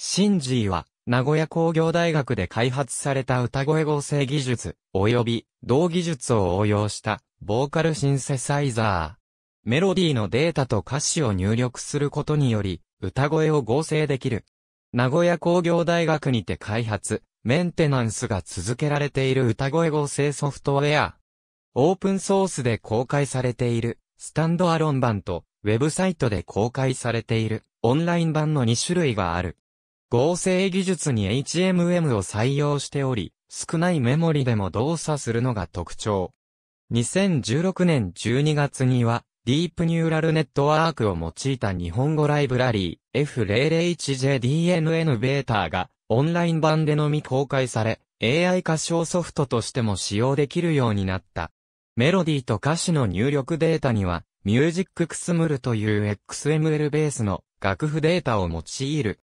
シンジーは、名古屋工業大学で開発された歌声合成技術、及び、同技術を応用した、ボーカルシンセサイザー。メロディーのデータと歌詞を入力することにより、歌声を合成できる。名古屋工業大学にて開発、メンテナンスが続けられている歌声合成ソフトウェア。オープンソースで公開されている、スタンドアロン版と、ウェブサイトで公開されている、オンライン版の2種類がある。合成技術に HMM を採用しており、少ないメモリでも動作するのが特徴。2016年12月には、ディープニューラルネットワークを用いた日本語ライブラリー F001JDNN ベータがオンライン版でのみ公開され AI 歌唱ソフトとしても使用できるようになった。メロディーと歌詞の入力データには MusicXML という XML ベースの楽譜データを用いる。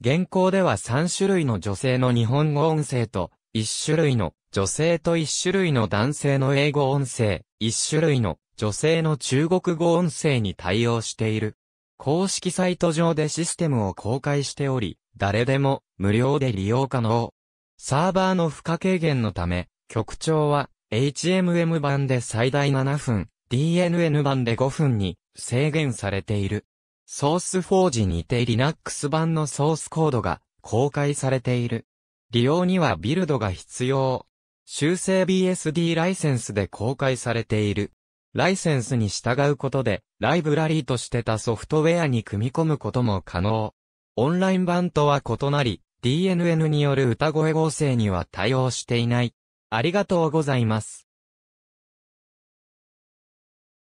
現行では3種類の女性の日本語音声と、1種類の女性と1種類の男性の英語音声、1種類の女性の中国語音声に対応している。公式サイト上でシステムを公開しており、誰でも無料で利用可能。サーバーの負荷軽減のため、局長は HMM 版で最大7分、DNN 版で5分に制限されている。ソースフォージにて Linux 版のソースコードが公開されている。利用にはビルドが必要。修正 BSD ライセンスで公開されている。ライセンスに従うことで、ライブラリーとしてたソフトウェアに組み込むことも可能。オンライン版とは異なり、DNN による歌声合成には対応していない。ありがとうございます。